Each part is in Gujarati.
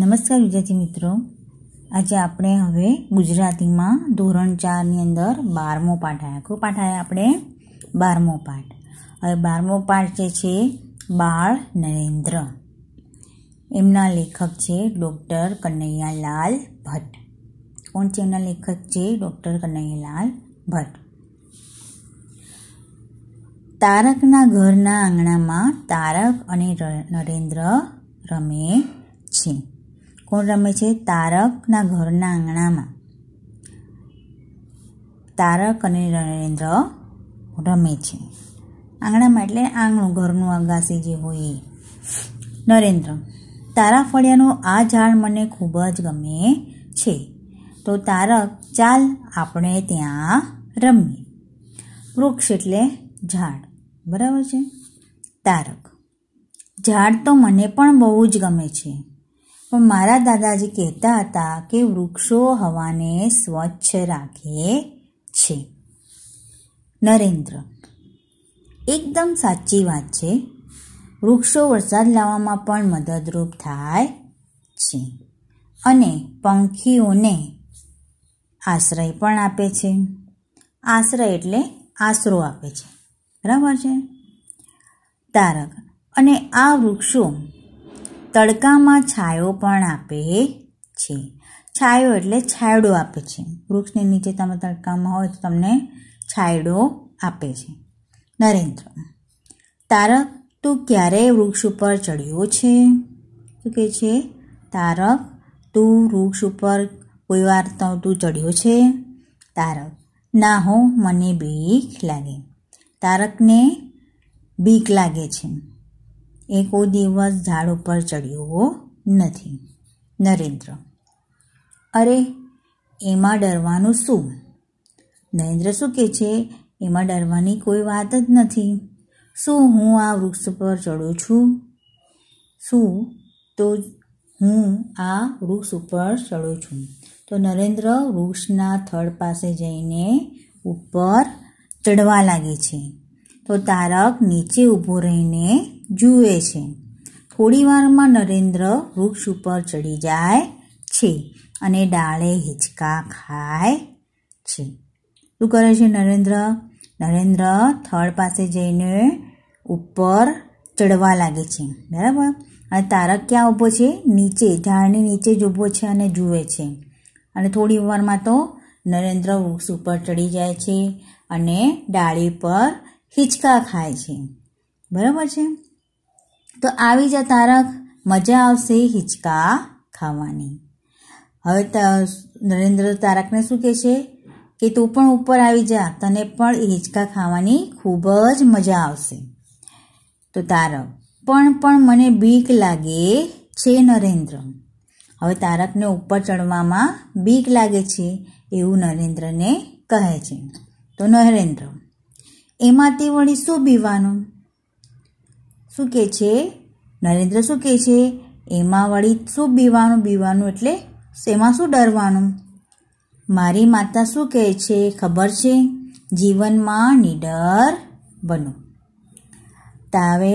નમસ્કાર વિદ્યાર્થી મિત્રો આજે આપણે હવે ગુજરાતીમાં ધોરણ ચારની અંદર બારમો પાઠ આવ્યા કયો પાઠ આવ્યા આપણે બારમો પાઠ હવે બારમો પાઠ જે છે બાળ નરેન્દ્ર એમના લેખક છે ડૉક્ટર કનૈયાલાલ ભટ્ટ કોણ છે એમના લેખક છે ડૉક્ટર કનૈયાલાલ ભટ્ટ તારકના ઘરના આંગણામાં તારક અને નરેન્દ્ર રમે છે કોણ રમે છે તારકના ઘરના આંગણામાં તારક અને નરેન્દ્ર રમે છે આંગણામાં એટલે આંગણું ઘરનું અગાસી જે હોય એ નરેન્દ્ર તારાફળિયાનો આ ઝાડ મને ખૂબ જ ગમે છે તો તારક ચાલ આપણે ત્યાં રમીએ વૃક્ષ એટલે ઝાડ બરાબર છે તારક ઝાડ તો મને પણ બહુ જ ગમે છે પણ મારા દાદાજી કહેતા હતા કે વૃક્ષો હવાને સ્વચ્છ રાખે છે નરેન્દ્ર એકદમ સાચી વાત છે વૃક્ષો વરસાદ લાવવામાં પણ મદદરૂપ થાય છે અને પંખીઓને આશ્રય પણ આપે છે આશ્રય એટલે આશરો આપે છે બરાબર છે તારક અને આ વૃક્ષો તડકામાં છાયો પણ આપે છે છાયો એટલે છાયડો આપે છે વૃક્ષની નીચે તમે તડકામાં હોય તો તમને છાયડો આપે છે નરેન્દ્ર તારક તું ક્યારે વૃક્ષ ઉપર ચડ્યો છે શું કહે છે તારક તું વૃક્ષ ઉપર કોઈ વાર તો તું ચડ્યો છે તારક ના હો મને બીક લાગે તારકને બીક લાગે છે એકો દિવસ ઝાડ ઉપર ચડ્યો નથી નરેન્દ્ર અરે એમાં ડરવાનું શું નરેન્દ્ર શું કહે છે એમાં ડરવાની કોઈ વાત જ નથી શું હું આ વૃક્ષ પર ચડું છું શું તો હું આ વૃક્ષ ઉપર ચડું છું તો નરેન્દ્ર વૃક્ષના થડ પાસે જઈને ઉપર ચડવા લાગે છે તો તારક નીચે ઊભો રહીને જુએ છે થોડી વારમાં નરેન્દ્ર વૃક્ષ ઉપર ચડી જાય છે અને ડાળે હિંચકા ખાય છે શું કરે છે નરેન્દ્ર નરેન્દ્ર થડ પાસે જઈને ઉપર ચડવા લાગે છે બરાબર અને તારક ક્યાં ઊભો છે નીચે ઝાડની નીચે જ ઊભો છે અને જુએ છે અને થોડી વારમાં તો નરેન્દ્ર વૃક્ષ ઉપર ચડી જાય છે અને ડાળી પર હિંચકા ખાય છે બરાબર છે તો આવી જા તારક મજા આવશે હિંચકા ખાવાની હવે નરેન્દ્ર તારકને શું કહે છે કે તું પણ ઉપર આવી જા તને પણ એ હિંચકા ખાવાની ખૂબ જ મજા આવશે તો તારક પણ પણ મને બીક લાગે છે નરેન્દ્ર હવે તારકને ઉપર ચડવામાં બીક લાગે છે એવું નરેન્દ્રને કહે છે તો નરેન્દ્ર એમાંથી વળી શું બીવાનું શું કહે છે નરેન્દ્ર શું કહે છે એમાં વળી શું બીવાનું બીવાનું એટલે એમાં શું ડરવાનું મારી માતા શું કહે છે ખબર છે જીવનમાં નિડર બનો તાવે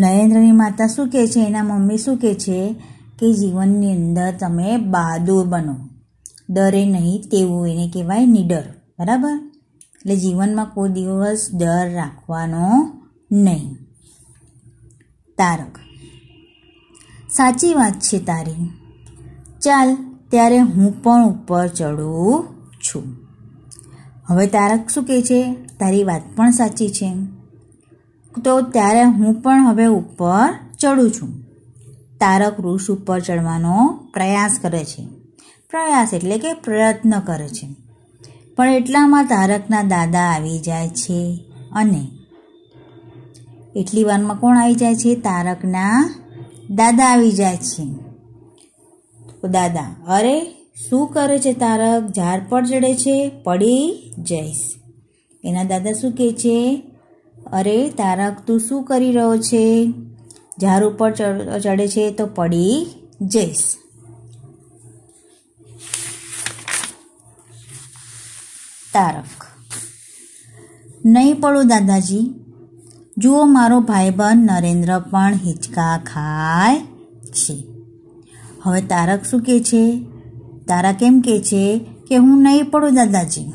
નરેન્દ્રની માતા શું કહે છે એના મમ્મી શું કહે છે કે જીવનની અંદર તમે બહાદુર બનો ડરે નહીં તેવું એને કહેવાય નિડર બરાબર એટલે જીવનમાં કોઈ દિવસ ડર રાખવાનો નહીં તારક સાચી વાત છે તારી ચાલ ત્યારે હું પણ ઉપર ચડું છું હવે તારક શું કહે છે તારી વાત પણ સાચી છે તો ત્યારે હું પણ હવે ઉપર ચડું છું તારક વૃક્ષ ઉપર ચડવાનો પ્રયાસ કરે છે પ્રયાસ એટલે કે પ્રયત્ન કરે છે પણ એટલામાં તારકના દાદા આવી જાય છે અને એટલી વારમાં કોણ આવી જાય છે તારકના દાદા આવી જાય છે તો દાદા અરે શું કરે છે તારક ઝાડ પર ચડે છે પડી જઈશ એના દાદા શું કહે છે અરે તારક તું શું કરી રહ્યો છે ઝાડ ઉપર ચડે છે તો પડી જઈશ તારક નહીં પડો દાદાજી જુઓ મારો ભાઈબંધ નરેન્દ્ર પણ હિચકા ખાય છે હવે તારક શું કહે છે તારક એમ કહે છે કે હું નહીં પડું દાદાજી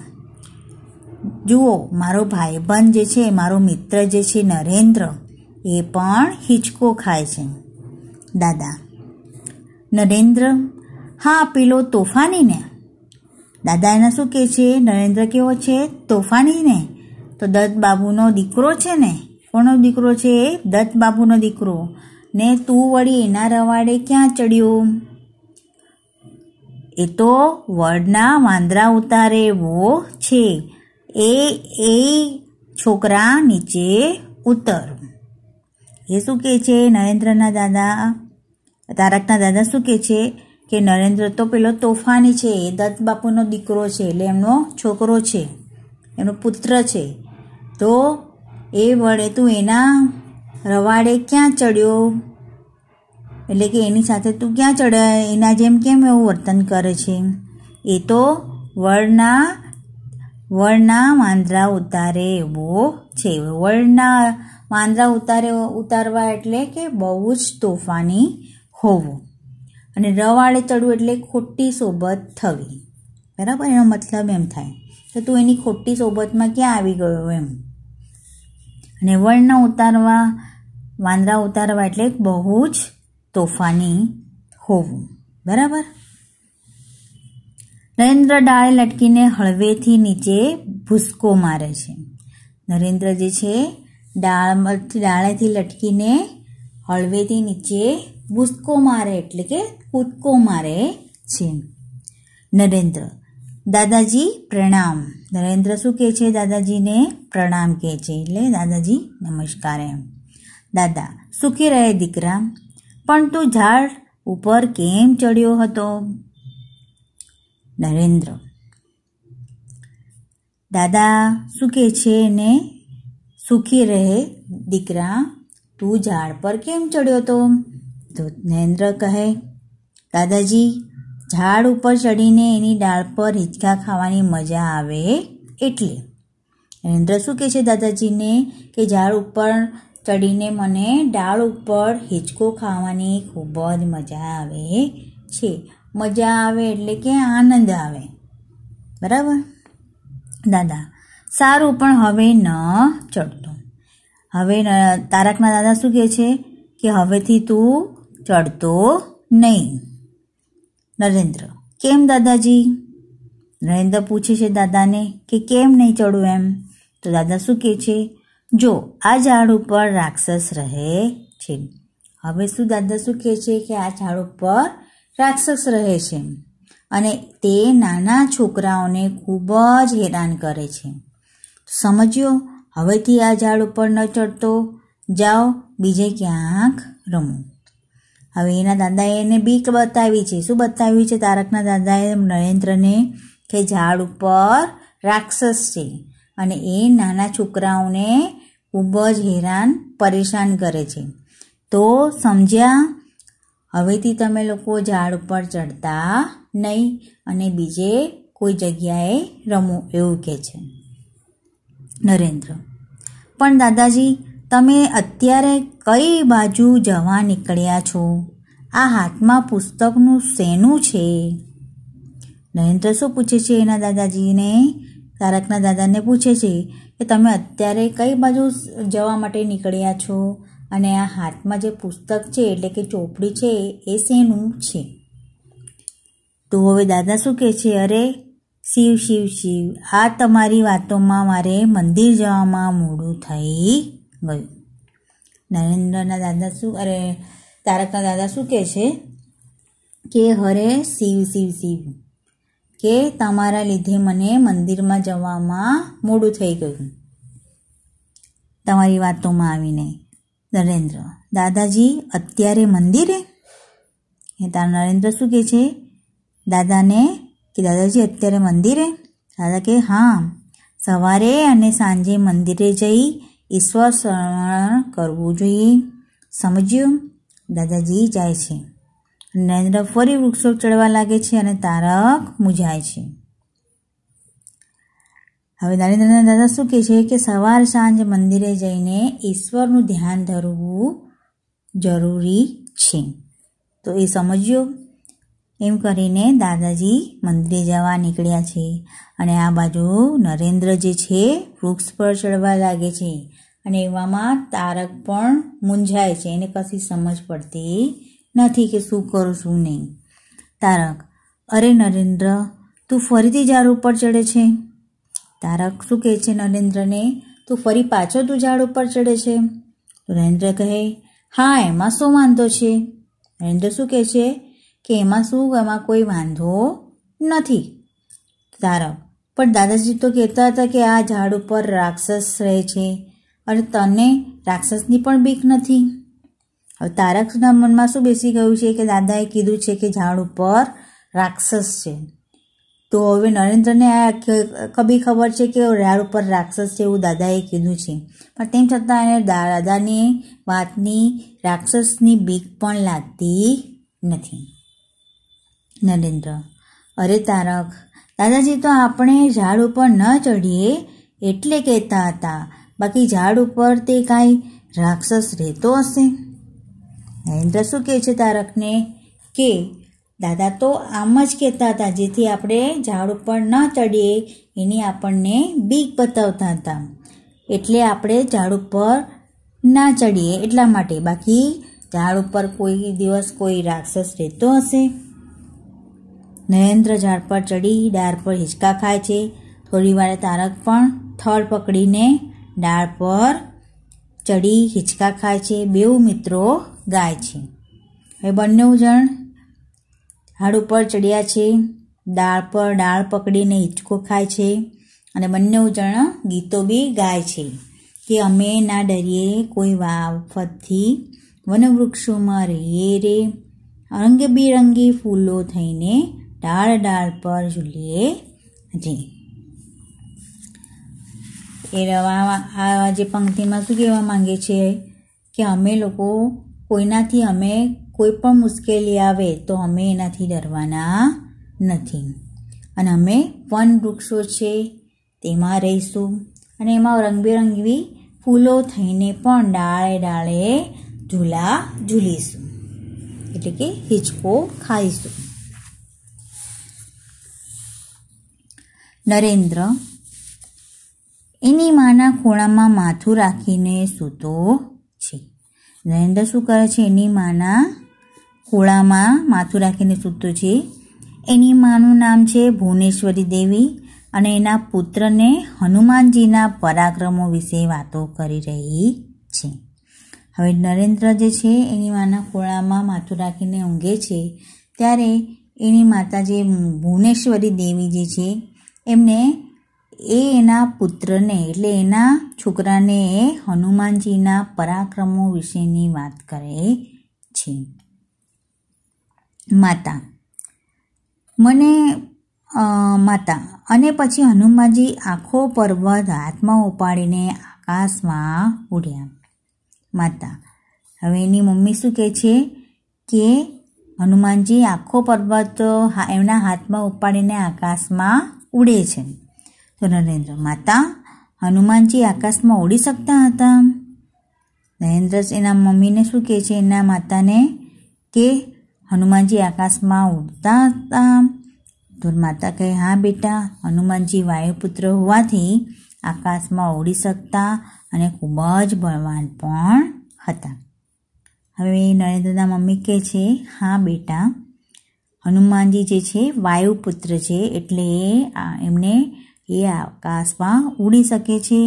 જુઓ મારો ભાઈબંધ જે છે મારો મિત્ર જે છે નરેન્દ્ર એ પણ હિચકો ખાય છે દાદા નરેન્દ્ર હા પેલો તોફાની ને દાદા એને શું કહે છે નરેન્દ્ર કેવો છે તોફાની ને તો દત્ત બાબુનો દીકરો છે ને કોનો દીકરો છે દત્ત બાબુનો દીકરો ને તું વળી એના રવાડે ક્યાં ચડ્યો એ તો વડના વાંદરા ઉતારે એવો છે એ એ છોકરા નીચે ઉતર એ શું કહે છે નરેન્દ્રના દાદા તારકના દાદા શું કહે છે કે નરેન્દ્ર તો પેલો તોફાની છે એ દત્ત બાપુનો દીકરો છે એટલે એમનો છોકરો છે એનો પુત્ર છે તો એ વડે તું એના રવાડે ક્યાં ચડ્યો એટલે કે એની સાથે તું ક્યાં ચડ્યા એના જેમ કેમ એવું વર્તન કરે છે એ તો વળના વળના વાંદરા ઉતારે એવો છે વળના વાંદરા ઉતારે ઉતારવા એટલે કે બહુ જ તોફાની હોવું અને રવાળે ચડવું એટલે ખોટી સોબત થવી બરાબર એનો મતલબ એમ થાય તો તું એની ખોટી સોબતમાં ક્યાં આવી ગયો એમ અને વર્ણ ઉતારવા વાંદરા ઉતારવા એટલે બહુ જ તોફાની હોવું બરાબર નરેન્દ્ર ડાળે લટકીને હળવેથી નીચે ભૂસકો મારે છે નરેન્દ્ર જે છે ડાળમાંથી ડાળેથી લટકીને હળવેથી નીચે ભૂસકો મારે એટલે કે કૂદકો મારે છે નરેન્દ્ર દાદાજી પ્રણામ નરેન્દ્ર શું કહે છે દાદાજીને પ્રણામ કહે છે એટલે દાદાજી નમસ્કાર એમ દાદા સુખી રહે દીકરા પણ તું ઝાડ ઉપર કેમ ચડ્યો હતો નરેન્દ્ર દાદા શું કહે છે ને સુખી રહે દીકરા તું ઝાડ પર કેમ ચડ્યો હતો તો નરેન્દ્ર કહે દાદાજી ઝાડ ઉપર ચડીને એની ડાળ પર હિંચકા ખાવાની મજા આવે એટલે નરેન્દ્ર શું કહે છે દાદાજીને કે ઝાડ ઉપર ચડીને મને ડાળ ઉપર હિંચકો ખાવાની ખૂબ જ મજા આવે છે મજા આવે એટલે કે આનંદ આવે બરાબર દાદા સારું પણ હવે ન ચડતો હવે તારકના દાદા શું કહે છે કે હવેથી તું ચડતો નહીં નરેન્દ્ર કેમ દાદાજી નરેન્દ્ર પૂછે છે દાદાને કે કેમ નહીં ચડું એમ તો દાદા શું કહે છે જો આ ઝાડ ઉપર રાક્ષસ રહે છે હવે શું દાદા શું કહે છે કે આ ઝાડ ઉપર રાક્ષસ રહે છે અને તે નાના છોકરાઓને ખૂબ જ હેરાન કરે છે સમજ્યો હવેથી આ ઝાડ ઉપર ન ચડતો જાઓ બીજે ક્યાંક રમો હવે એના દાદાએ એને બીક બતાવી છે શું બતાવ્યું છે તારકના દાદાએ નરેન્દ્રને કે ઝાડ ઉપર રાક્ષસ છે અને એ નાના છોકરાઓને ખૂબ જ હેરાન પરેશાન કરે છે તો સમજ્યા હવેથી તમે લોકો ઝાડ ઉપર ચડતા નહીં અને બીજે કોઈ જગ્યાએ રમો એવું કહે છે નરેન્દ્ર પણ દાદાજી તમે અત્યારે કઈ બાજુ જવા નીકળ્યા છો આ હાથમાં પુસ્તકનું શેનું છે નરેન્દ્ર શું પૂછે છે એના દાદાજીને તારકના દાદાને પૂછે છે કે તમે અત્યારે કઈ બાજુ જવા માટે નીકળ્યા છો અને આ હાથમાં જે પુસ્તક છે એટલે કે ચોપડી છે એ શેનું છે તો હવે દાદા શું કહે છે અરે શિવ શિવ શિવ આ તમારી વાતોમાં મારે મંદિર જવામાં મોડું થઈ ગયું નરેન્દ્રના દાદા શું અરે તારકના દાદા શું કહે છે કે હરે શિવ શિવ શિવ કે તમારા લીધે મને મંદિરમાં જવામાં મોડું થઈ ગયું તમારી વાતોમાં આવીને નરેન્દ્ર દાદાજી અત્યારે મંદિરે એ તારા નરેન્દ્ર શું કહે છે દાદાને કે દાદાજી અત્યારે મંદિરે દાદા કે હા સવારે અને સાંજે મંદિરે જઈ ઈશ્વર શરણ કરવું જોઈએ સમજ્યું દાદાજી જાય છે નરેન્દ્ર ફરી વૃક્ષો ચડવા લાગે છે અને તારક મૂંઝાય છે હવે નરેન્દ્રના દાદા શું કહે છે કે સવાર સાંજ મંદિરે જઈને ઈશ્વરનું ધ્યાન ધરવું જરૂરી છે તો એ સમજ્યો એમ કરીને દાદાજી મંદિરે જવા નીકળ્યા છે અને આ બાજુ નરેન્દ્ર જે છે વૃક્ષ પર ચડવા લાગે છે અને એવામાં તારક પણ મૂંઝાય છે એને કશી સમજ પડતી નથી કે શું કરું શું નહીં તારક અરે નરેન્દ્ર તું ફરીથી ઝાડ ઉપર ચડે છે તારક શું કહે છે નરેન્દ્રને તું ફરી પાછો તું ઝાડ ઉપર ચડે છે નરેન્દ્ર કહે હા એમાં શું વાંધો છે નરેન્દ્ર શું કહે છે કે એમાં શું એમાં કોઈ વાંધો નથી તારવ પણ દાદાજી તો કહેતા હતા કે આ ઝાડ ઉપર રાક્ષસ રહે છે અને તને રાક્ષસની પણ બીક નથી હવે તારકના મનમાં શું બેસી ગયું છે કે દાદાએ કીધું છે કે ઝાડ ઉપર રાક્ષસ છે તો હવે નરેન્દ્રને આ કભી ખબર છે કે ઝાડ ઉપર રાક્ષસ છે એવું દાદાએ કીધું છે પણ તેમ છતાં એને દાદાની વાતની રાક્ષસની બીક પણ લાગતી નથી નરેન્દ્ર અરે તારક દાદાજી તો આપણે ઝાડ ઉપર ન ચઢીએ એટલે કહેતા હતા બાકી ઝાડ ઉપર તે કાંઈ રાક્ષસ રહેતો હશે નરેન્દ્ર શું કહે છે તારકને કે દાદા તો આમ જ કહેતા હતા જેથી આપણે ઝાડ ઉપર ન ચડીએ એની આપણને બીક બતાવતા હતા એટલે આપણે ઝાડ ઉપર ના ચડીએ એટલા માટે બાકી ઝાડ ઉપર કોઈ દિવસ કોઈ રાક્ષસ રહેતો હશે નરેન્દ્ર ઝાડ પર ચડી ડાળ પર હિંચકા ખાય છે થોડી વારે તારક પણ થળ પકડીને ડાળ પર ચડી હિંચકા ખાય છે બેઉ મિત્રો ગાય છે હવે બંને જણ હાડ ઉપર ચડ્યા છે ડાળ પર ડાળ પકડીને હિંચકો ખાય છે અને બંને જણ ગીતો બી ગાય છે કે અમે ના ડરીએ કોઈ વાફતથી વનવૃક્ષોમાં રહીએ રે રંગબેરંગી ફૂલો થઈને डाल डाल પર ઝૂલીએ जी એ રવામાં આ જે પંક્તિમાં શું કહેવા માંગે છે કે અમે લોકો કોઈનાથી અમે કોઈ પણ મુશ્કેલી આવે તો અમે એનાથી ડરવાના નથી અને અમે વન વૃક્ષો છે તેમાં રહીશું અને એમાં રંગબેરંગી ફૂલો થઈને પણ ડાળે ડાળે ઝૂલા ઝૂલીશું એટલે કે હિચકો ખાઈશું નરેન્દ્ર એની માના ખોળામાં માથું રાખીને સૂતો છે નરેન્દ્ર શું કરે છે એની માના ખોળામાં માથું રાખીને સૂતો છે એની માનું નામ છે ભુવનેશ્વરી દેવી અને એના પુત્રને હનુમાનજીના પરાક્રમો વિશે વાતો કરી રહી છે હવે નરેન્દ્ર જે છે એની માના ખોળામાં માથું રાખીને ઊંઘે છે ત્યારે એની માતા જે ભુવનેશ્વરી દેવી જે છે એમને એ એના પુત્રને એટલે એના છોકરાને એ હનુમાનજીના પરાક્રમો વિશેની વાત કરે છે માતા મને માતા અને પછી હનુમાનજી આખો પર્વત હાથમાં ઉપાડીને આકાશમાં ઉડ્યા માતા હવે એની મમ્મી શું કહે છે કે હનુમાનજી આખો પર્વત એમના હાથમાં ઉપાડીને આકાશમાં ઉડે છે તો નરેન્દ્ર માતા હનુમાનજી આકાશમાં ઉડી શકતા હતા નરેન્દ્ર એના મમ્મીને શું કહે છે એના માતાને કે હનુમાનજી આકાશમાં ઉડતા હતા તો માતા કહે હા બેટા હનુમાનજી વાયુપુત્ર હોવાથી આકાશમાં ઉડી શકતા અને ખૂબ જ બળવાન પણ હતા હવે નરેન્દ્રના મમ્મી કહે છે હા બેટા હનુમાનજી જે છે વાયુપુત્ર છે એટલે એ એમને એ આકાશમાં ઉડી શકે છે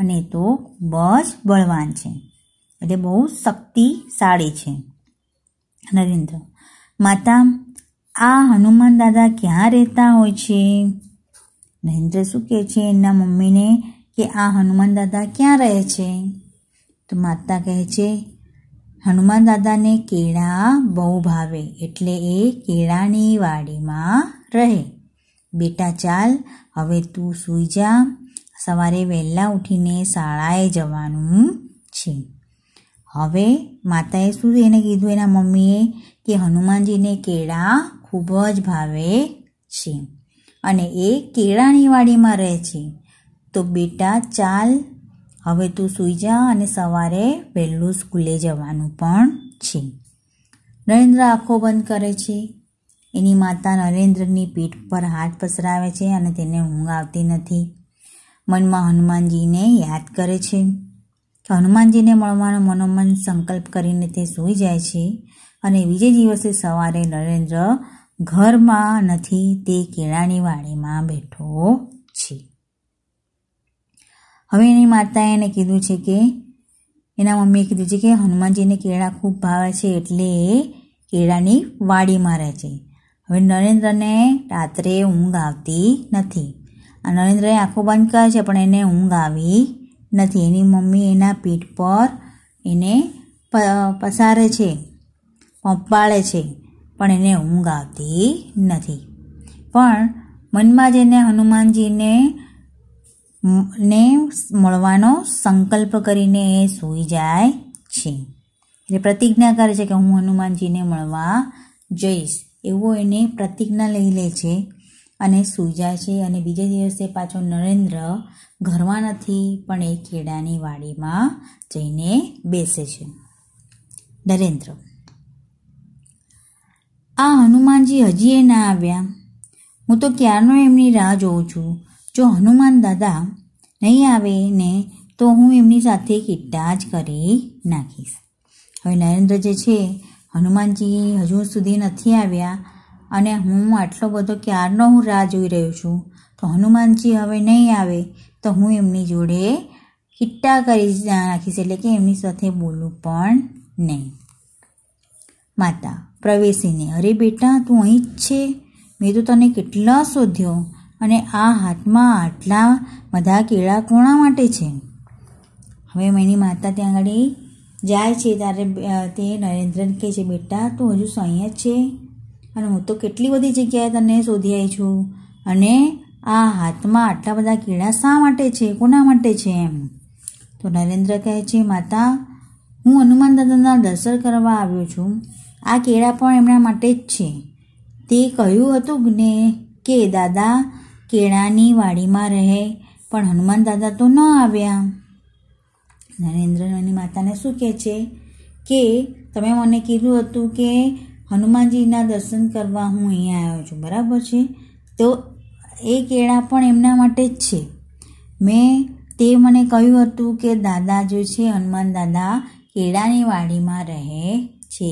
અને તો ખૂબ જ બળવાન છે એટલે બહુ શક્તિશાળી છે નરેન્દ્ર માતા આ હનુમાન દાદા ક્યાં રહેતા હોય છે નરેન્દ્ર શું કહે છે એના મમ્મીને કે આ હનુમાન દાદા ક્યાં રહે છે તો માતા કહે છે હનુમાન દાદાને કેળા બહુ ભાવે એટલે એ કેળાની વાડીમાં રહે બેટા ચાલ હવે તું સૂઈ જા સવારે વહેલા ઉઠીને શાળાએ જવાનું છે હવે માતાએ શું એને કીધું એના મમ્મીએ કે હનુમાનજીને કેળા ખૂબ જ ભાવે છે અને એ કેળાની વાડીમાં રહે છે તો બેટા ચાલ હવે તું સૂઈ જા અને સવારે વહેલું સ્કૂલે જવાનું પણ છે નરેન્દ્ર આંખો બંધ કરે છે એની માતા નરેન્દ્રની પીઠ પર હાથ પસરાવે છે અને તેને ઊંઘ આવતી નથી મનમાં હનુમાનજીને યાદ કરે છે હનુમાનજીને મળવાનો મનોમન સંકલ્પ કરીને તે સૂઈ જાય છે અને બીજે દિવસે સવારે નરેન્દ્ર ઘરમાં નથી તે કેળાની વાડીમાં બેઠો છે હવે એની માતાએ એને કીધું છે કે એના મમ્મીએ કીધું છે કે હનુમાનજીને કેળા ખૂબ ભાવે છે એટલે એ કેળાની વાડી મારે છે હવે નરેન્દ્રને રાત્રે ઊંઘ આવતી નથી આ નરેન્દ્રએ આંખો બંધ કરે છે પણ એને ઊંઘ આવી નથી એની મમ્મી એના પીઠ પર એને પસારે છે પંપાળે છે પણ એને ઊંઘ આવતી નથી પણ મનમાં જ એને હનુમાનજીને ને મળવાનો સંકલ્પ કરીને એ સૂઈ જાય છે એટલે પ્રતિજ્ઞા કરે છે કે હું હનુમાનજીને મળવા જઈશ એવો એને પ્રતિજ્ઞા લઈ લે છે અને સૂઈ જાય છે અને બીજે દિવસે પાછો નરેન્દ્ર ઘરમાં નથી પણ એ કેળાની વાડીમાં જઈને બેસે છે નરેન્દ્ર આ હનુમાનજી હજી એ ના આવ્યા હું તો ક્યારનો એમની રાહ જોઉં છું જો હનુમાન દાદા નહીં આવે ને તો હું એમની સાથે કિટ્ટા જ કરી નાખીશ હવે નરેન્દ્ર જે છે હનુમાનજી હજુ સુધી નથી આવ્યા અને હું આટલો બધો ક્યારનો હું રાહ જોઈ રહ્યો છું તો હનુમાનજી હવે નહીં આવે તો હું એમની જોડે કિટ્ટા કરી નાખીશ એટલે કે એમની સાથે બોલવું પણ નહીં માતા પ્રવેશીને અરે બેટા તું અહીં જ છે મેં તો તને કેટલા શોધ્યો અને આ હાથમાં આટલા બધા કેળા કોણા માટે છે હવે એની માતા ત્યાં આગળ જાય છે ત્યારે તે નરેન્દ્ર કહે છે બેટા તું હજુ અહીંયા જ છે અને હું તો કેટલી બધી જગ્યાએ તને શોધી આવી છું અને આ હાથમાં આટલા બધા કેળા શા માટે છે કોના માટે છે એમ તો નરેન્દ્ર કહે છે માતા હું હનુમાન દાદાના દર્શન કરવા આવ્યો છું આ કેળા પણ એમના માટે જ છે તે કહ્યું હતું ને કે દાદા કેળાની વાડીમાં રહે પણ હનુમાન દાદા તો ન આવ્યા નરેન્દ્રની માતાને શું કહે છે કે તમે મને કીધું હતું કે હનુમાનજીના દર્શન કરવા હું અહીંયા આવ્યો છું બરાબર છે તો એ કેળા પણ એમના માટે જ છે મેં તે મને કહ્યું હતું કે દાદા જે છે હનુમાન દાદા કેળાની વાડીમાં રહે છે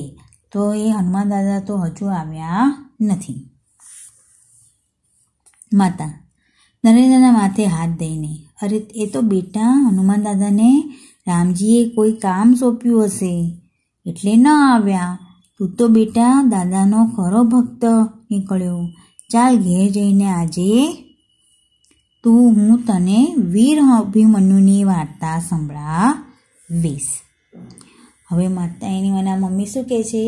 તો એ હનુમાન દાદા તો હજુ આવ્યા નથી માતા નરેન્દ્રના માથે હાથ દઈને અરે એ તો બેટા હનુમાન દાદાને રામજીએ કોઈ કામ સોંપ્યું હશે એટલે ન આવ્યા તું તો બેટા દાદાનો ખરો ભક્ત નીકળ્યો ચાલ ઘેર જઈને આજે તું હું તને વીર અભિમન્યુની વાર્તા સંભળાવીશ હવે માતા એની મને મમ્મી શું કહે છે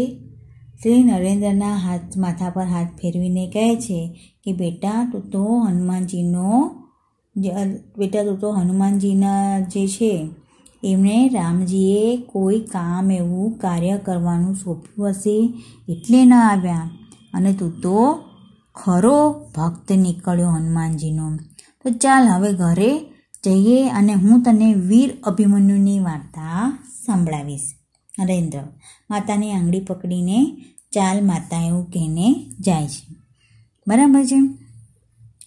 શ્રી નરેન્દ્રના હાથ માથા પર હાથ ફેરવીને કહે છે કે બેટા તું તો હનુમાનજીનો બેટા તું તો હનુમાનજીના જે છે એમણે રામજીએ કોઈ કામ એવું કાર્ય કરવાનું સોંપ્યું હશે એટલે ન આવ્યા અને તું તો ખરો ભક્ત નીકળ્યો હનુમાનજીનો તો ચાલ હવે ઘરે જઈએ અને હું તને વીર અભિમન્યુની વાર્તા સંભળાવીશ નરેન્દ્ર માતાની આંગળી પકડીને ચાલ માતા એવું કહીને જાય છે બરાબર છે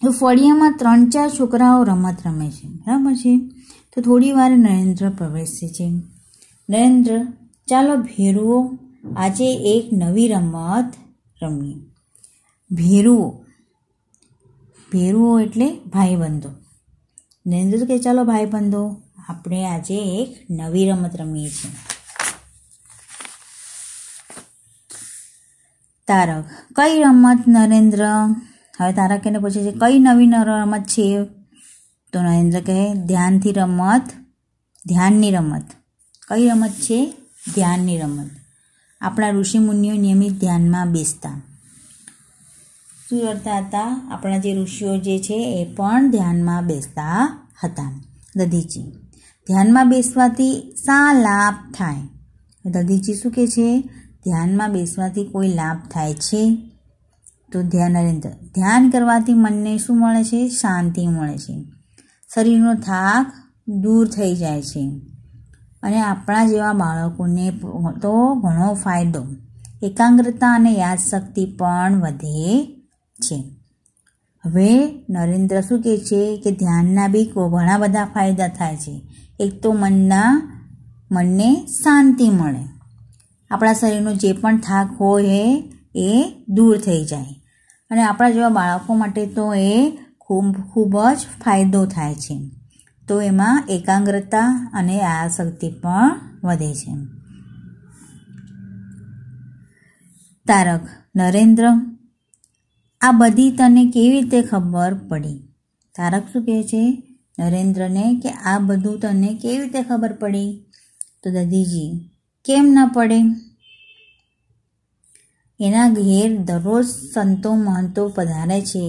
તો ફળિયામાં ત્રણ ચાર છોકરાઓ રમત રમે છે બરાબર છે તો થોડી વાર નરેન્દ્ર પ્રવેશે છે નરેન્દ્ર ચાલો ભેરુઓ આજે એક નવી રમત રમીએ ભેરુઓ ભેરુઓ એટલે ભાઈબંધો નરેન્દ્ર કે ચાલો ભાઈબંધો આપણે આજે એક નવી રમત રમીએ છીએ તારક કઈ રમત નરેન્દ્ર હવે તારક એને પૂછે છે કઈ નવી રમત છે તો નરેન્દ્ર કહે ધ્યાનથી રમત ધ્યાનની રમત કઈ રમત છે ધ્યાનની રમત આપણા ઋષિમુનિઓ નિયમિત ધ્યાનમાં બેસતા શું કરતા હતા આપણા જે ઋષિઓ જે છે એ પણ ધ્યાનમાં બેસતા હતા દધીજી ધ્યાનમાં બેસવાથી શા લાભ થાય દધીચી શું કહે છે ધ્યાનમાં બેસવાથી કોઈ લાભ થાય છે તો ધ્યાન નરેન્દ્ર ધ્યાન કરવાથી મનને શું મળે છે શાંતિ મળે છે શરીરનો થાક દૂર થઈ જાય છે અને આપણા જેવા બાળકોને તો ઘણો ફાયદો એકાગ્રતા અને યાદશક્તિ પણ વધે છે હવે નરેન્દ્ર શું કહે છે કે ધ્યાનના બી ઘણા બધા ફાયદા થાય છે એક તો મનના મનને શાંતિ મળે આપણા શરીરનો જે પણ થાક હોય એ દૂર થઈ જાય અને આપણા જેવા બાળકો માટે તો એ ખૂબ ખૂબ જ ફાયદો થાય છે તો એમાં એકાગ્રતા અને આ શક્તિ પણ વધે છે તારક નરેન્દ્ર આ બધી તને કેવી રીતે ખબર પડી તારક શું કહે છે નરેન્દ્રને કે આ બધું તને કેવી રીતે ખબર પડી તો દાદીજી કેમ ન પડે એના ઘેર દરરોજ સંતો મહંતો પધારે છે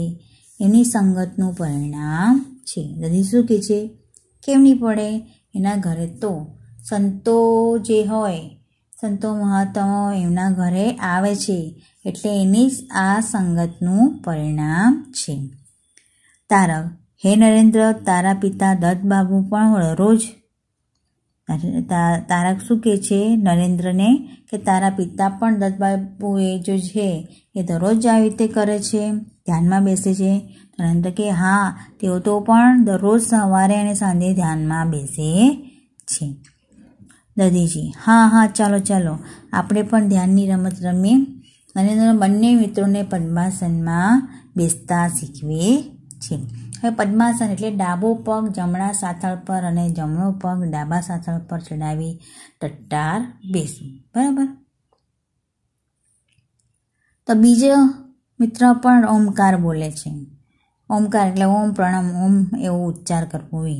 એની સંગતનું પરિણામ છે દાદી શું કહે છે કેમ નહીં પડે એના ઘરે તો સંતો જે હોય સંતો મહંતો એમના ઘરે આવે છે એટલે એની આ સંગતનું પરિણામ છે તારક હે નરેન્દ્ર તારા પિતા દત્તબાબુ પણ રોજ તારક શું કહે છે નરેન્દ્રને કે તારા પિતા પણ દત્તબાપુએ જો છે એ દરરોજ આવી રીતે કરે છે ધ્યાનમાં બેસે છે નરેન્દ્ર કે હા તેઓ તો પણ દરરોજ સવારે અને સાંજે ધ્યાનમાં બેસે છે દધીજી હા હા ચાલો ચાલો આપણે પણ ધ્યાનની રમત રમીએ નરેન્દ્ર બંને મિત્રોને પદ્માસનમાં બેસતા શીખવે છે હવે પદ્માસન એટલે ડાબો પગ જમણા સાથળ પર અને જમણો પગ ડાબા સાથળ પર ચડાવી ટટ્ટાર બેસવું બરાબર તો બીજો મિત્ર પણ ઓમકાર બોલે છે ઓમકાર એટલે ઓમ પ્રણમ ઓમ એવો ઉચ્ચાર કરવો એ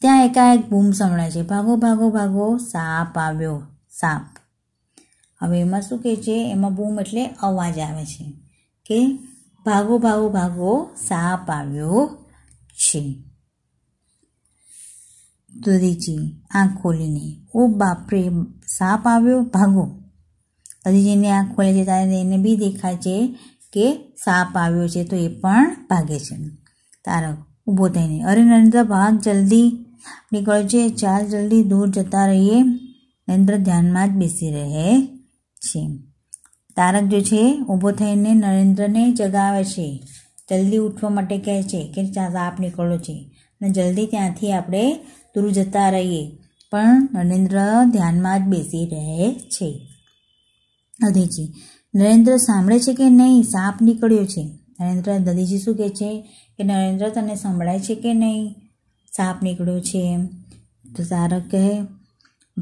ત્યાં એકાએક ભૂમ સંભળાય છે ભાગો ભાગો ભાગો સાપ આવ્યો સાપ હવે એમાં શું કહે છે એમાં બૂમ એટલે અવાજ આવે છે કે ભાગો ભાગો ભાગો સાપ આવ્યો છે દુધીજી આંખ ખોલીને ઓ બાપરે સાપ આવ્યો ભાગો દુધીજીને આંખ ખોલે છે ત્યારે એને બી દેખાય છે કે સાપ આવ્યો છે તો એ પણ ભાગે છે તારક ઊભો થઈને અરે નરેન્દ્ર ભાગ જલ્દી નીકળો છે ચાલ જલ્દી દૂર જતા રહીએ નરેન્દ્ર ધ્યાનમાં જ બેસી રહે છે તારક જો છે ઊભો થઈને નરેન્દ્રને જગાવે છે જલ્દી ઉઠવા માટે કહે છે કે સાપ નીકળો છે અને જલ્દી ત્યાંથી આપણે દૂર જતા રહીએ પણ નરેન્દ્ર ધ્યાનમાં જ બેસી રહે છે દધીજી નરેન્દ્ર સાંભળે છે કે નહીં સાપ નીકળ્યો છે નરેન્દ્ર દધીજી શું કહે છે કે નરેન્દ્ર તને સંભળાય છે કે નહીં સાપ નીકળ્યો છે એમ તો તારક કહે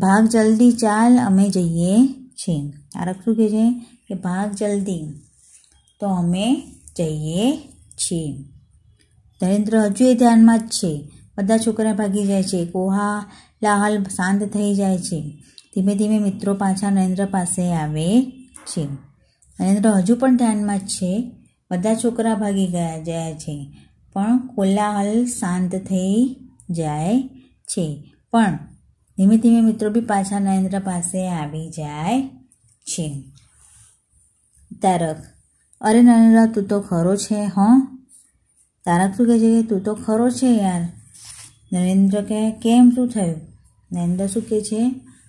ભાગ જલ્દી ચાલ અમે જઈએ છીએ તારક શું કહે છે કે ભાગ જલ્દી તો અમે જઈએ છીએ નરેન્દ્ર હજુ એ ધ્યાનમાં જ છે બધા છોકરા ભાગી જાય છે કોહા લાહલ શાંત થઈ જાય છે ધીમે ધીમે મિત્રો પાછા નરેન્દ્ર પાસે આવે છે નરેન્દ્ર હજુ પણ ધ્યાનમાં જ છે બધા છોકરા ભાગી ગયા જાય છે પણ કોલાહલ શાંત થઈ જાય છે પણ ધીમે ધીમે મિત્રો બી પાછા નરેન્દ્ર પાસે આવી જાય છે તારક અરે નાનેલા તું તો ખરો છે હં તારક શું કહે છે કે તું તો ખરો છે યાર નરેન્દ્ર કહે કેમ શું થયું નરેન્દ્ર શું કહે છે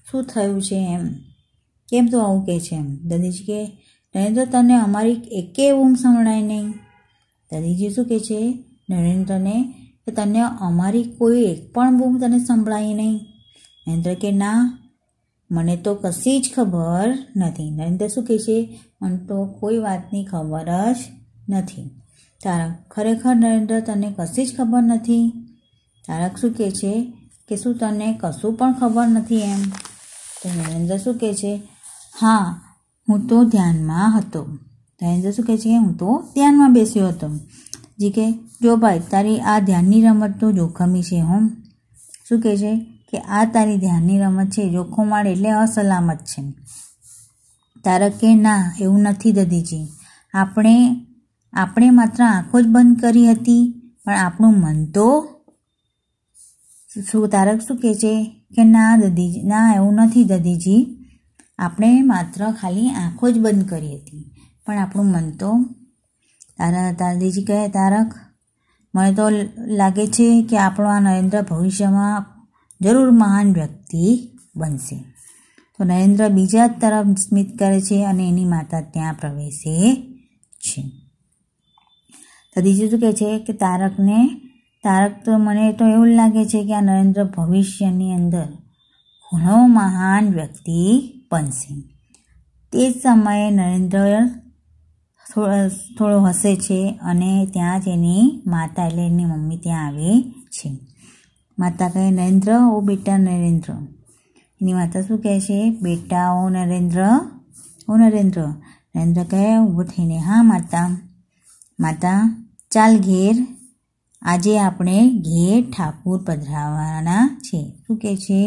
શું થયું છે એમ કેમ તો આવું કહે છે એમ દદીજી કે નરેન્દ્ર તને અમારી એકે ઊંઘ સંભળાય નહીં દદીજી શું કહે છે નરેન્દ્રને કે તને અમારી કોઈ એક પણ બૂમ તને સંભળાય નહીં નરેન્દ્ર કે ના મને તો કશી જ ખબર નથી નરેન્દ્ર શું કહે છે મને તો કોઈ વાતની ખબર જ નથી તારક ખરેખર નરેન્દ્ર તને કશી જ ખબર નથી તારક શું કહે છે કે શું તને કશું પણ ખબર નથી એમ તો નરેન્દ્ર શું કહે છે હા હું તો ધ્યાનમાં હતો નરેન્દ્ર શું કહે છે કે હું તો ધ્યાનમાં બેસ્યો હતો જી કે જો ભાઈ તારી આ ધ્યાનની રમત તો જોખમી છે હું શું કહે છે કે આ તારી ધ્યાનની રમત છે જોખમાળ એટલે અસલામત છે તારક કે ના એવું નથી દધીજી આપણે આપણે માત્ર આંખો જ બંધ કરી હતી પણ આપણું મન તો શું તારક શું કહે છે કે ના દધીજી ના એવું નથી દદીજી આપણે માત્ર ખાલી આંખો જ બંધ કરી હતી પણ આપણું મન તો તારા દાદીજી કહે તારક મને તો લાગે છે કે આપણો આ નરેન્દ્ર ભવિષ્યમાં જરૂર મહાન વ્યક્તિ બનશે તો નરેન્દ્ર બીજા તરફ સ્મિત કરે છે અને એની માતા ત્યાં પ્રવેશે છે તો બીજું શું કહે છે કે તારકને તારક તો મને તો એવું લાગે છે કે આ નરેન્દ્ર ભવિષ્યની અંદર ઘણો મહાન વ્યક્તિ બનશે તે જ સમયે નરેન્દ્ર થોડો થોડો હસે છે અને ત્યાં જ એની માતા એટલે એની મમ્મી ત્યાં આવે છે માતા કહે નરેન્દ્ર ઓ બેટા નરેન્દ્ર એની માતા શું કહે છે બેટા ઓ નરેન્દ્ર ઓ નરેન્દ્ર નરેન્દ્ર કહે ઊભો થઈને હા માતા માતા ચાલ ઘેર આજે આપણે ઘેર ઠાકુર પધરાવવાના છે શું કહે છે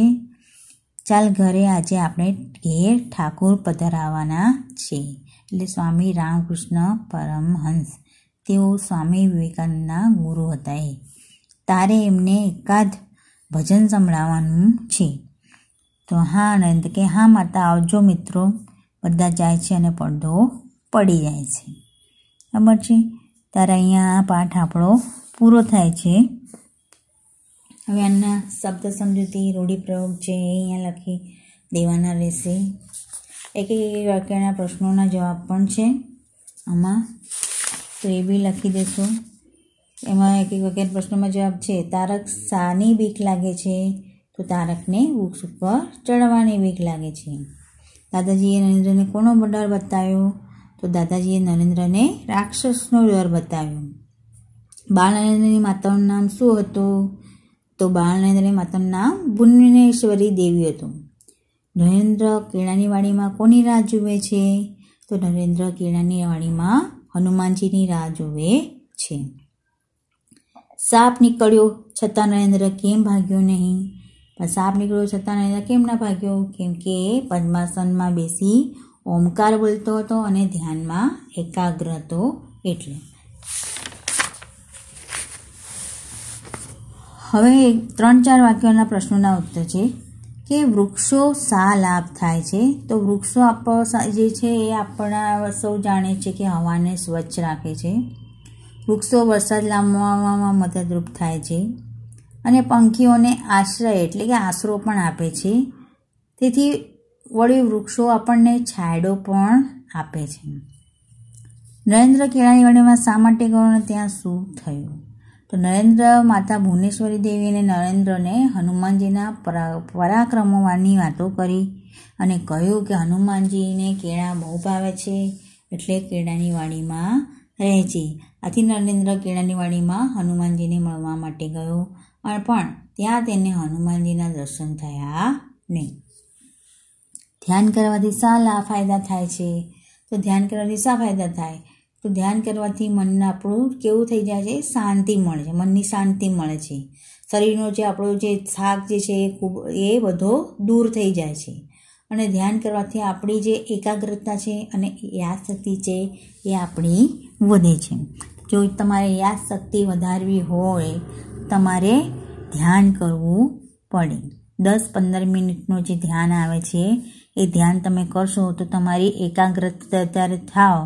ચાલ ઘરે આજે આપણે ઘેર ઠાકુર પધરાવાના છે એટલે સ્વામી રામકૃષ્ણ પરમહંસ તેઓ સ્વામી વિવેકાનંદના ગુરુ હતા એ તારે એમને એકાદ ભજન સંભળાવવાનું છે તો હા આનંદ કે હા માતા આવજો મિત્રો બધા જાય છે અને પડદો પડી જાય છે ખબર છે તારા અહીંયા આ પાઠ આપણો પૂરો થાય છે હવે આના શબ્દ સમજૂતી રૂઢિપ્રયોગ છે એ અહીંયા લખી દેવાના રહેશે એક એક વાક્યના પ્રશ્નોના જવાબ પણ છે આમાં તો એ બી લખી દેશું એમાં એક એક વખત પ્રશ્નનો જવાબ છે તારક શાની બીક લાગે છે તો તારકને વૃક્ષ ઉપર ચડવાની બીક લાગે છે દાદાજીએ નરેન્દ્રને કોનો ડર બતાવ્યો તો દાદાજીએ નરેન્દ્રને રાક્ષસનો ડર બતાવ્યો બાળ નરેન્દ્રની માતાનું નામ શું હતું તો બાળ નરેન્દ્રની માતાનું નામ ભુવનેશ્વરી દેવી હતું નરેન્દ્ર કેળાની વાડીમાં કોની રાહ જુએ છે તો નરેન્દ્ર કેળાની વાડીમાં હનુમાનજીની રાહ જુએ છે સાપ નીકળ્યો છતાં નરેન્દ્ર કેમ ભાગ્યો નહીં પણ સાપ નીકળ્યો છતાં નરેન્દ્ર કેમ ના ભાગ્યો કેમ કે પદ્માસનમાં બેસી ઓમકાર બોલતો હતો અને ધ્યાનમાં એકાગ્ર હતો એટલે હવે ત્રણ ચાર વાક્યોના પ્રશ્નોના ઉત્તર છે કે વૃક્ષો શા લાભ થાય છે તો વૃક્ષો આપ જે છે એ આપણા સૌ જાણે છે કે હવાને સ્વચ્છ રાખે છે વૃક્ષો વરસાદ લાવવામાં મદદરૂપ થાય છે અને પંખીઓને આશ્રય એટલે કે આશરો પણ આપે છે તેથી વળી વૃક્ષો આપણને છાંયડો પણ આપે છે નરેન્દ્ર કેળાની કેળાણીવાડીમાં શા માટે ગયો ત્યાં શું થયું તો નરેન્દ્ર માતા ભુવનેશ્વરી દેવી અને નરેન્દ્રને હનુમાનજીના પરાક્રમોની વાતો કરી અને કહ્યું કે હનુમાનજીને કેળા બહુ ભાવે છે એટલે કેળાની વાડીમાં રહે છે આથી નરેન્દ્ર કેળાની વાડીમાં હનુમાનજીને મળવા માટે ગયો પણ ત્યાં તેને હનુમાનજીના દર્શન થયા નહીં ધ્યાન કરવાથી શા લા ફાયદા થાય છે તો ધ્યાન કરવાથી શા ફાયદા થાય તો ધ્યાન કરવાથી મનને આપણું કેવું થઈ જાય છે શાંતિ મળે છે મનની શાંતિ મળે છે શરીરનો જે આપણો જે થાક જે છે એ ખૂબ એ બધો દૂર થઈ જાય છે અને ધ્યાન કરવાથી આપણી જે એકાગ્રતા છે અને યાદશક્તિ છે એ આપણી વધે છે જો તમારે યાદશક્તિ વધારવી હોય તમારે ધ્યાન કરવું પડે દસ પંદર મિનિટનું જે ધ્યાન આવે છે એ ધ્યાન તમે કરશો તો તમારી એકાગ્રતા ત્યારે થાવ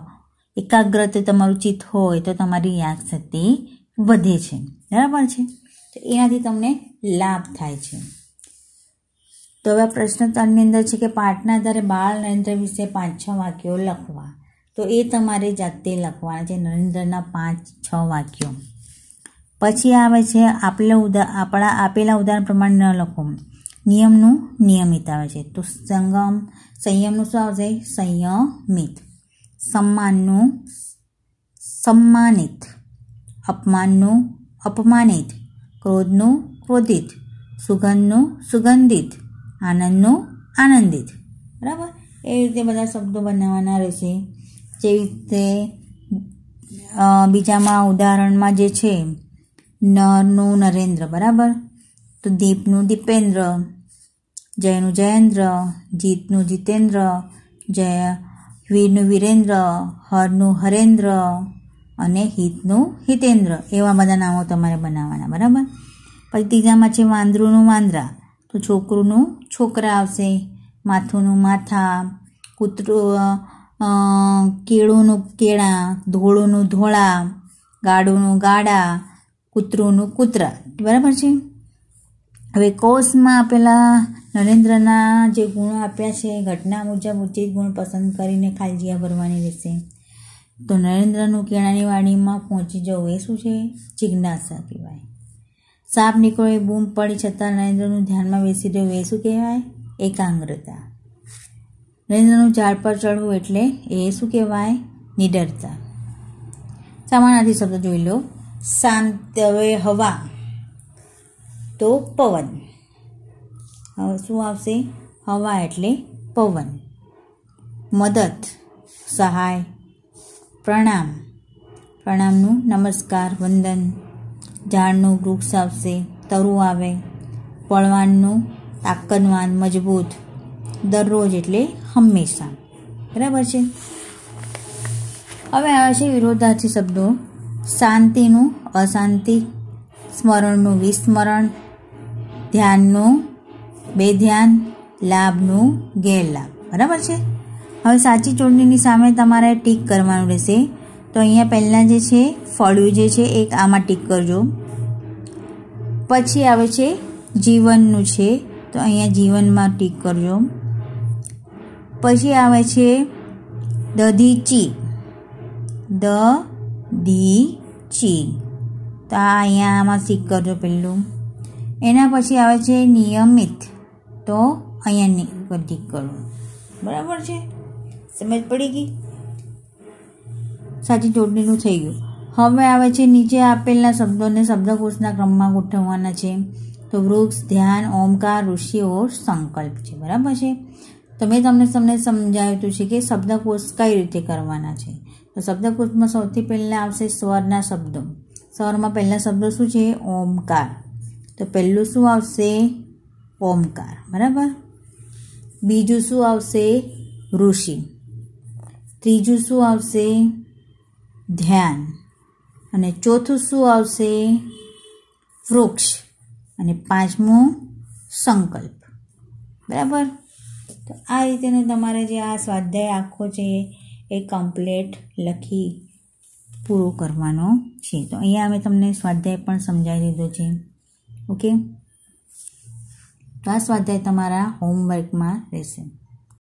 એકાગ્રતા તમારું ચિત્ત હોય તો તમારી યાદશક્તિ વધે છે બરાબર છે તો એનાથી તમને લાભ થાય છે તો હવે પ્રશ્ન ત્રણની અંદર છે કે પાઠના આધારે બાળ નરેન્દ્ર વિશે પાંચ છ વાક્યો લખવા તો એ તમારે જાતે લખવાના છે નરેન્દ્રના પાંચ છ વાક્યો પછી આવે છે આપેલા ઉદા આપણા આપેલા ઉદાહરણ પ્રમાણે ન લખો નિયમનું નિયમિત આવે છે તો સંગમ સંયમનું શું આવશે સંયમિત સન્માનનું સન્માનિત અપમાનનું અપમાનિત ક્રોધનું ક્રોધિત સુગંધનું સુગંધિત આનંદનું આનંદિત બરાબર એ રીતે બધા શબ્દો બનાવવાના રહેશે તેવી રીતે બીજામાં ઉદાહરણમાં જે છે નરનું નરેન્દ્ર બરાબર તો દીપનું દીપેન્દ્ર જયનું જયેન્દ્ર જીતનું જીતેન્દ્ર જય વીરનું વીરેન્દ્ર હરનું હરેન્દ્ર અને હિતનું હિતેન્દ્ર એવા બધા નામો તમારે બનાવવાના બરાબર પછી ત્રીજામાં છે વાંદરુંનું વાંદરા તો છોકરુંનું છોકરા આવશે માથુંનું માથા કૂતરું કેળોનું કેળા ધોળોનું ધોળા ગાડોનું ગાડા કૂતરોનું કૂતરા બરાબર છે હવે કોષમાં આપેલા નરેન્દ્રના જે ગુણો આપ્યા છે ઘટના મુજબ ઉચિત ગુણ પસંદ કરીને ખાલજીયા ભરવાની રહેશે તો નરેન્દ્રનું કેળાની વાડીમાં પહોંચી જવું એ શું છે જિજ્ઞાસા કહેવાય સાપ નીકળે બૂમ પડી છતાં નરેન્દ્રનું ધ્યાનમાં બેસી રહ્યું એ શું કહેવાય એકાગ્રતા નરેન્દ્રનું ઝાડ પર ચડવું એટલે એ શું કહેવાય નિડરતા સામાનાથી શબ્દ જોઈ લો શાંત હવે હવા તો પવન શું આવશે હવા એટલે પવન મદદ સહાય પ્રણામ પ્રણામનું નમસ્કાર વંદન ઝાડનું વૃક્ષ આવશે તરુ આવે પળવાનનું તાકનવાન મજબૂત દરરોજ એટલે હંમેશા બરાબર છે હવે આવે છે વિરોધાર્થી શબ્દો શાંતિનું અશાંતિ સ્મરણનું વિસ્મરણ ધ્યાનનું બેધ્યાન લાભનું ગેરલાભ બરાબર છે હવે સાચી ચૂંટણીની સામે તમારે ટીક કરવાનું રહેશે તો અહીંયા પહેલાં જે છે ફળ્યું જે છે એક આમાં ટીક કરજો પછી આવે છે જીવનનું છે તો અહીંયા જીવનમાં ટીક કરજો પછી આવે છે દધીચી દ ધી ચી તો આ અહીંયા આમાં શીખ કરજો પહેલું એના પછી આવે છે નિયમિત તો અહીંયા ઠીક કરો બરાબર છે સમજ પડી ગઈ સાચી જોડણીનું થઈ ગયું હવે આવે છે નીચે આપેલા શબ્દોને શબ્દકોષના ક્રમમાં ગોઠવવાના છે તો વૃક્ષ ધ્યાન ઓમકાર ઋષિ ઓર સંકલ્પ છે બરાબર છે તો મેં તમને તમને સમજાવ્યું હતું છે કે શબ્દકોષ કઈ રીતે કરવાના છે તો શબ્દકોષમાં સૌથી પહેલાં આવશે સ્વરના શબ્દો સ્વરમાં પહેલા શબ્દો શું છે ઓમકાર તો પહેલું શું આવશે ઓમકાર બરાબર બીજું શું આવશે ઋષિ ત્રીજું શું આવશે ધ્યાન અને ચોથું શું આવશે વૃક્ષ અને પાંચમું સંકલ્પ બરાબર તો આ રીતેનો તમારે જે આ સ્વાધ્યાય આખો છે એ કમ્પ્લેટ લખી પૂરો કરવાનો છે તો અહીંયા અમે તમને સ્વાધ્યાય પણ સમજાવી દીધો છે ઓકે તો આ સ્વાધ્યાય તમારા હોમવર્કમાં રહેશે